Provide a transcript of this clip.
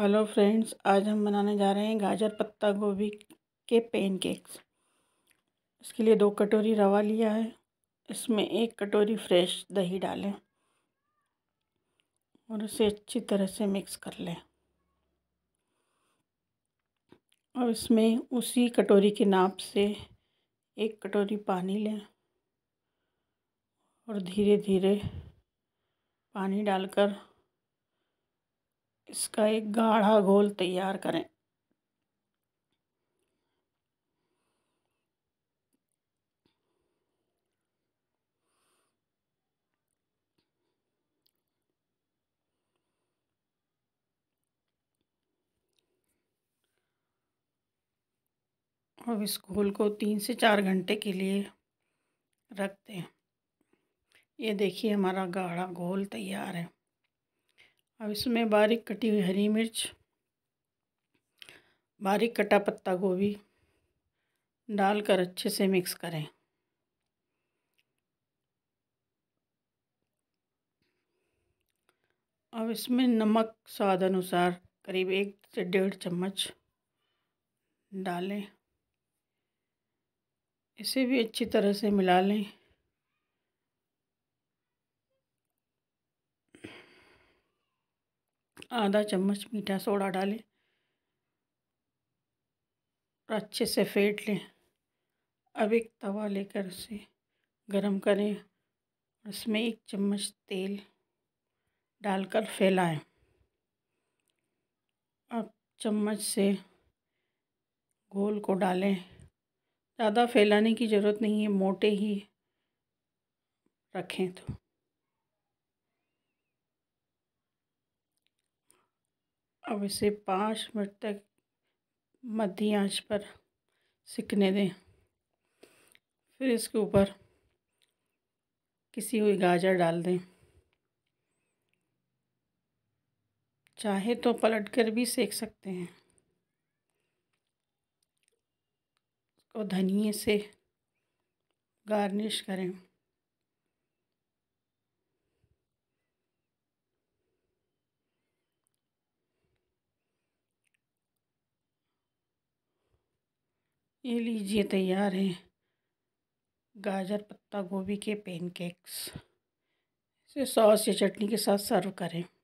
hello friends आज हम बनाने जा रहे हैं गाजर पत्ता गोभी के पैनकेक्स इसके लिए दो कटोरी रवा लिया है इसमें एक कटोरी फ्रेश दही डालें और इसे अच्छी तरह से मिक्स कर लें और इसमें उसी कटोरी के नाप से एक कटोरी पानी लें और धीरे धीरे पानी डालकर इसका एक गाढ़ा घोल तैयार करें अब इस घोल को तीन से चार घंटे के लिए रखते हैं ये देखिए हमारा गाढ़ा घोल तैयार है अब इसमें बारीक कटी हुई हरी मिर्च बारीक कटा पत्ता गोभी डालकर अच्छे से मिक्स करें अब इसमें नमक स्वाद अनुसार करीब एक से डेढ़ चम्मच डालें इसे भी अच्छी तरह से मिला लें आधा चम्मच मीठा सोडा डालें और अच्छे से फेंट लें अब एक तवा लेकर उसे गरम करें और उसमें एक चम्मच तेल डालकर फैलाएं अब चम्मच से घोल को डालें ज़्यादा फैलाने की ज़रूरत नहीं है मोटे ही रखें तो अब इसे पाँच मिनट तक मध्य आंच पर सिकने दें फिर इसके ऊपर किसी हुई गाजर डाल दें चाहे तो पलट कर भी सेक सकते हैं इसको धनिए से गार्निश करें ये लीजिए तैयार हैं गाजर पत्ता गोभी के पेनकेक्स इसे सॉस या चटनी के साथ सर्व करें